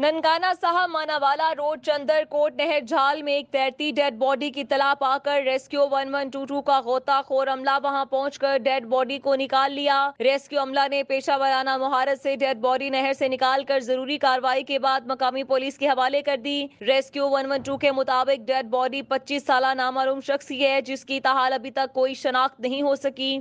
ननकाना साहब मानावाला road Chandar coat नहर झाल में एक तैरती डेड बॉडी की तला पाकर रेस्क्यू टू का गोताखोर अमला वहां पहुंचकर डेड बॉडी को निकाल लिया रेस्क्यू अमला ने पेशा वराना महारत से डेड बॉडी नहर से निकालकर जरूरी कार्रवाई के बाद मकामी पुलिस के हवाले कर दी रेस्क्यू वन वन टू के मुताबिक डेड बॉडी पच्चीस साल नामालूम शख्स की है जिसकी तहाल अभी तक कोई शनाख्त नहीं हो सकी